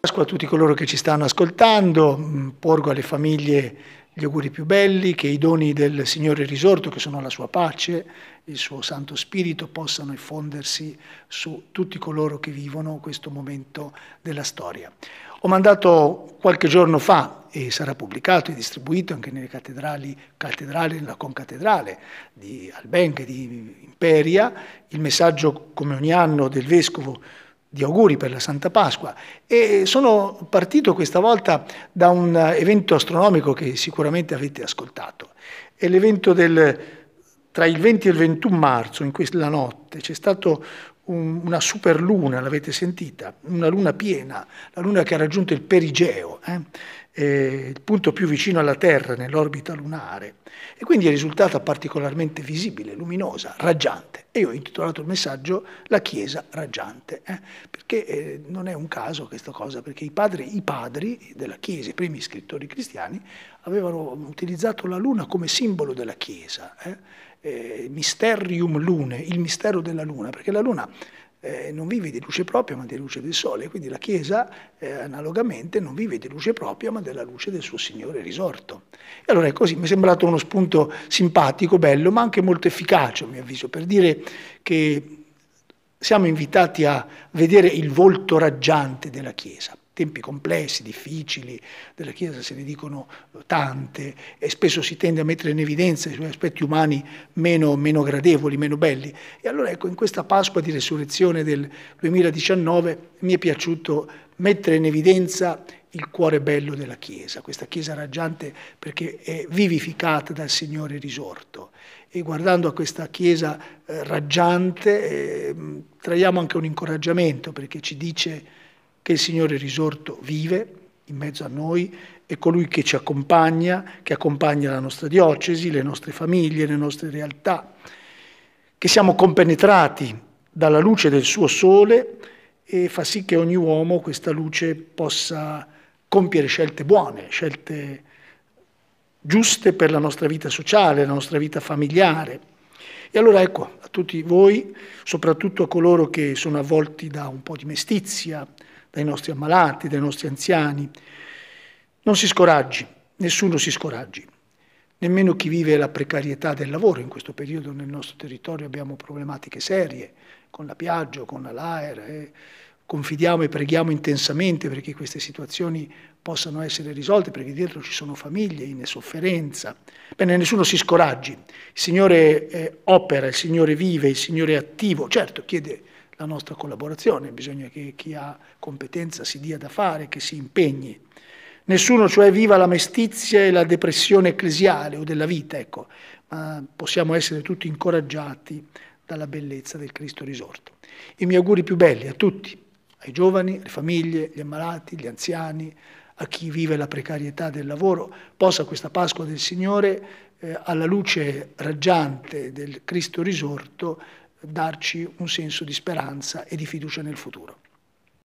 Pasqua a tutti coloro che ci stanno ascoltando, mm, porgo alle famiglie gli auguri più belli, che i doni del Signore risorto, che sono la sua pace, il suo Santo Spirito, possano effondersi su tutti coloro che vivono questo momento della storia. Ho mandato qualche giorno fa, e sarà pubblicato e distribuito anche nelle cattedrali, cattedrale, nella concattedrale di e di Imperia, il messaggio, come ogni anno, del Vescovo di auguri per la Santa Pasqua e sono partito questa volta da un evento astronomico che sicuramente avete ascoltato. È l'evento del tra il 20 e il 21 marzo, in quella notte, c'è stato un, una superluna, l'avete sentita, una luna piena, la luna che ha raggiunto il perigeo, eh? Eh, il punto più vicino alla Terra nell'orbita lunare, e quindi è risultata particolarmente visibile, luminosa, raggiante. E io ho intitolato il messaggio La Chiesa raggiante, eh? perché eh, non è un caso questa cosa, perché i padri, i padri della Chiesa, i primi scrittori cristiani, avevano utilizzato la luna come simbolo della Chiesa eh? eh, Mysterium Lune, il mistero della Luna, perché la Luna eh, non vive di luce propria ma di luce del Sole, quindi la Chiesa eh, analogamente non vive di luce propria ma della luce del suo Signore risorto. E allora è così, mi è sembrato uno spunto simpatico, bello, ma anche molto efficace, a mio avviso, per dire che siamo invitati a vedere il volto raggiante della Chiesa tempi complessi, difficili, della Chiesa se ne dicono tante e spesso si tende a mettere in evidenza i suoi aspetti umani meno, meno gradevoli, meno belli. E allora ecco, in questa Pasqua di resurrezione del 2019 mi è piaciuto mettere in evidenza il cuore bello della Chiesa, questa Chiesa raggiante perché è vivificata dal Signore risorto. E guardando a questa Chiesa eh, raggiante eh, traiamo anche un incoraggiamento perché ci dice che il Signore risorto vive in mezzo a noi, è colui che ci accompagna, che accompagna la nostra diocesi, le nostre famiglie, le nostre realtà, che siamo compenetrati dalla luce del suo sole e fa sì che ogni uomo questa luce possa compiere scelte buone, scelte giuste per la nostra vita sociale, la nostra vita familiare. E allora ecco, a tutti voi, soprattutto a coloro che sono avvolti da un po' di mestizia, dai nostri ammalati, dai nostri anziani. Non si scoraggi, nessuno si scoraggi, nemmeno chi vive la precarietà del lavoro. In questo periodo nel nostro territorio abbiamo problematiche serie con la Piaggio, con la Laer. Eh, confidiamo e preghiamo intensamente perché queste situazioni possano essere risolte, perché dietro ci sono famiglie in sofferenza. Bene, nessuno si scoraggi, il Signore eh, opera, il Signore vive, il Signore è attivo, certo chiede la nostra collaborazione, bisogna che chi ha competenza si dia da fare, che si impegni. Nessuno cioè viva la mestizia e la depressione ecclesiale o della vita, ecco, ma possiamo essere tutti incoraggiati dalla bellezza del Cristo risorto. I miei auguri più belli a tutti ai giovani, alle famiglie, agli ammalati, agli anziani, a chi vive la precarietà del lavoro, possa questa Pasqua del Signore, eh, alla luce raggiante del Cristo risorto, darci un senso di speranza e di fiducia nel futuro.